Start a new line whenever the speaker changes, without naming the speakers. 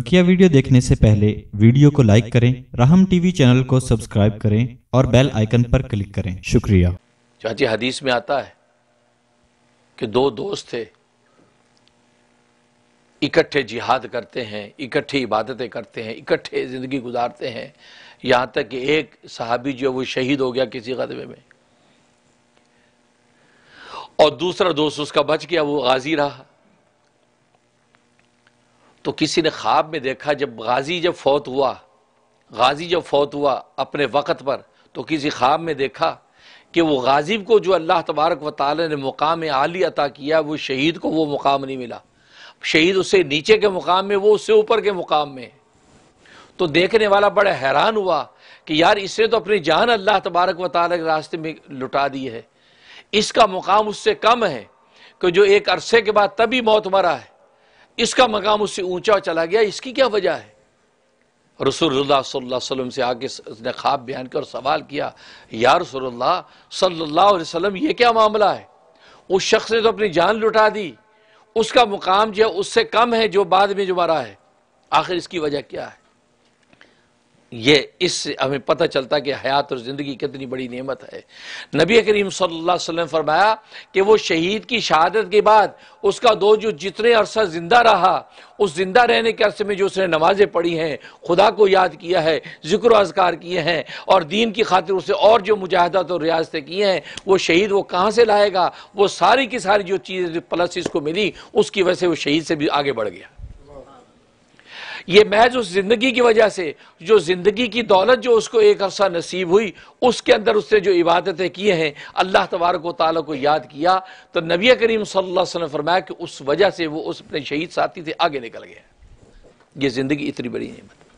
बकिया वीडियो देखने से पहले वीडियो को लाइक करें राहम टीवी चैनल को सब्सक्राइब करें और बेल आइकन पर क्लिक करें शुक्रिया चाची हदीस में आता है कि दो दोस्त थे इकट्ठे जिहाद करते हैं इकट्ठे इबादतें करते हैं इकट्ठे ज़िंदगी गुजारते हैं यहां तक कि एक सहाबी जो वो शहीद हो गया किसी कदमे में और दूसरा दोस्त उसका बच गया वो गाजी रहा तो किसी ने ख्वाब में देखा जब गाजी जब फौत हुआ गाजी जब फौत हुआ अपने वक़्त पर तो किसी ख्वाब में देखा कि वो गाजीब को जो अल्लाह तबारक व ताली ने मुकाम आली अता किया वो शहीद को वो मुकाम नहीं मिला शहीद उससे नीचे के मुकाम में वो उससे ऊपर के मुकाम में तो देखने वाला बड़ा हैरान हुआ कि यार इसने तो अपनी जान अल्लाह तबारक व ताली के रास्ते में लुटा दी है इसका मुकाम उससे कम है कि जो एक अरसे के बाद तभी मौत मरा है इसका मकाम उससे ऊंचा चला गया इसकी क्या वजह है रसूलुल्लाह सल्लल्लाहु अलैहि वसल्लम से आके उसने ख्वाब बयान कर सवाल किया या रसूलुल्लाह सल्लल्लाहु अलैहि वसल्लम ये क्या मामला है उस शख्स ने तो अपनी जान लुटा दी उसका मुकाम जो है उससे कम है जो बाद में जो मरा है आखिर इसकी वजह क्या है ये इससे हमें पता चलता है कि हयात और ज़िंदगी कितनी बड़ी नेमत है नबी करीम सल्लल्लाहु अलैहि वसल्लम फरमाया कि वो शहीद की शहादत के बाद उसका दो जो जितने अरसा ज़िंदा रहा उस ज़िंदा रहने के अरसे में जो उसने नमाज़ें पढ़ी हैं खुदा को याद किया है जिक्र अजगार किए हैं और दीन की खातिर उसे और जो मुजाहदत और रियाजतें किए हैं वो शहीद वो कहाँ से लाएगा वो सारी की सारी जो चीज़ प्लस इसको मिली उसकी वजह से वो शहीद से भी आगे बढ़ गया ये महज उस जिंदगी की वजह से जो जिंदगी की दौलत जो उसको एक अरसा नसीब हुई उसके अंदर उसने जो इबादतें किए हैं अल्लाह तबारक ताला को याद किया तो नबी करीम सल्लल्लाहु अलैहि फरमाया कि उस वजह से वो उस अपने शहीद साथी से आगे निकल गए ये जिंदगी इतनी बड़ी नियमत